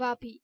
વાપી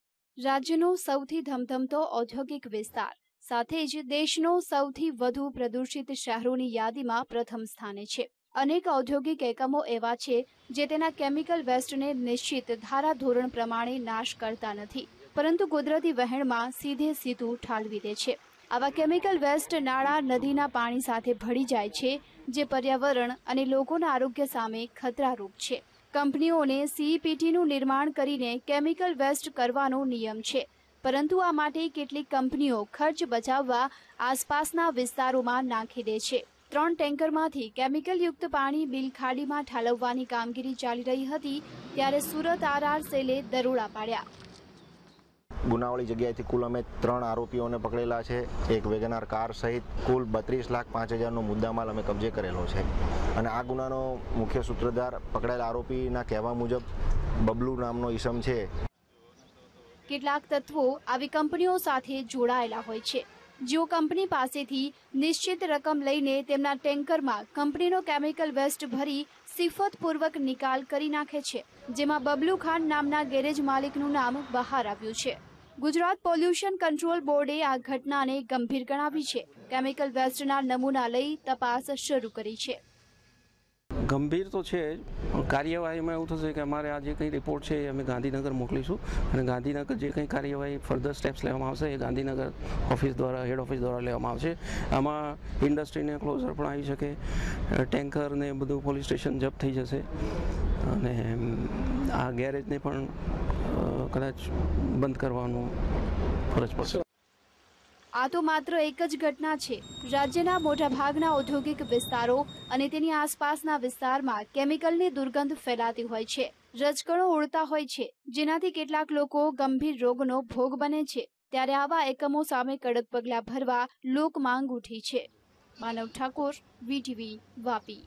રાજ્યનો સૌથી ધમધમતો ઔદ્યોગિક વિસ્તાર સાથે જ દેશનો સૌથી વધુ પ્રદૂષિત શહેરોની યાદીમાં પ્રથમ સ્થાને છે અનેક ઔદ્યોગિક એકમો એવા છે જે તેના કેમિકલ વેસ્ટને નિશ્ચિત ધારાધોરણ પ્રમાણે નાશ કરતા નથી પરંતુ કુદરતી વહેણમાં સીધે સીધું ઠાલવી દે છે આવા કેમિકલ વેસ્ટ નાળા નદીના પાણી સાથે ભળી જાય છે જે પર્યાવરણ અને લોકોના આરોગ્ય સામે ખતરારૂપ છે કંપનીઓને સીઈપીટીનું નિર્માણ કરીને કેમિકલ વેસ્ટ કરવાનો નિયમ છે પરંતુ આ માટે કેટલીક કંપનીઓ ખર્ચ બચાવવા આસપાસના વિસ્તારોમાં નાખી દે છે ત્રણ ટેન્કરમાંથી કેમિકલયુક્ત પાણી બિલ ખાડીમાં ઠાલવવાની કામગીરી ચાલી રહી હતી ત્યારે સુરત આરઆર સેલે દરોડા પાડ્યા ગુનાવાળી જગ્યાએથી કુલ અમે ત્રણ આરોપીઓને પકડેલા છે એક વેગનાર કાર સહિત કુલ બત્રીસ લાખ પાંચ હજારનો મુદ્દામાલ અમે કબજે કરેલો છે અને આ ગુનાનો મુખ્ય સૂત્રધાર પકડાયેલા આરોપીના કહેવા મુજબ બબલુ નામનો ઈસમ છે કેટલાક તત્વો આવી કંપનીઓ સાથે જોડાયેલા હોય છે જેઓ કંપની પાસેથી નિશ્ચિત રકમ લઈને તેમના ટેન્કરમાં કંપનીનો કેમિકલ વેસ્ટ ભરી સિફતપૂર્વક નિકાલ કરી નાખે છે જેમાં બબલુ ખાન નામના ગેરેજ માલિકનું નામ બહાર આવ્યું છે ગુજરાત પોલ્યુશન કંટ્રોલ બોર્ડે આ ઘટનાને ગંભીર ગણાવી છે કેમિકલ વેસ્ટના નમૂના લઈ તપાસ શરૂ કરી છે ગંભીર તો છે જ કાર્યવાહીમાં એવું થશે કે અમારે આ જે કંઈ રિપોર્ટ છે એ અમે ગાંધીનગર મોકલીશું અને ગાંધીનગર જે કંઈ કાર્યવાહી ફર્ધર સ્ટેપ્સ લેવામાં આવશે એ ગાંધીનગર ઓફિસ દ્વારા હેડ ઓફિસ દ્વારા લેવામાં આવશે આમાં ઇન્ડસ્ટ્રીને ક્લોઝર પણ આવી શકે ટેન્કરને બધું પોલીસ સ્ટેશન જપ્ત થઈ જશે અને આ ગેરેજને પણ કદાચ બંધ કરવાનું ફરજ પડશે આ તો માત્ર એક જ ઘટના છે રાજ્યના મોટાભાગના ઔદ્યોગિક વિસ્તારો અને તેની આસપાસના વિસ્તારમાં કેમિકલની દુર્ગંધ ફેલાતી હોય છે રજકણો ઉડતા હોય છે જેનાથી કેટલાક લોકો ગંભીર રોગનો ભોગ બને છે ત્યારે આવા એકમો સામે કડક પગલાં ભરવા લોક માંગ ઉઠી છે માનવ ઠાકોર વીટીવી વાપી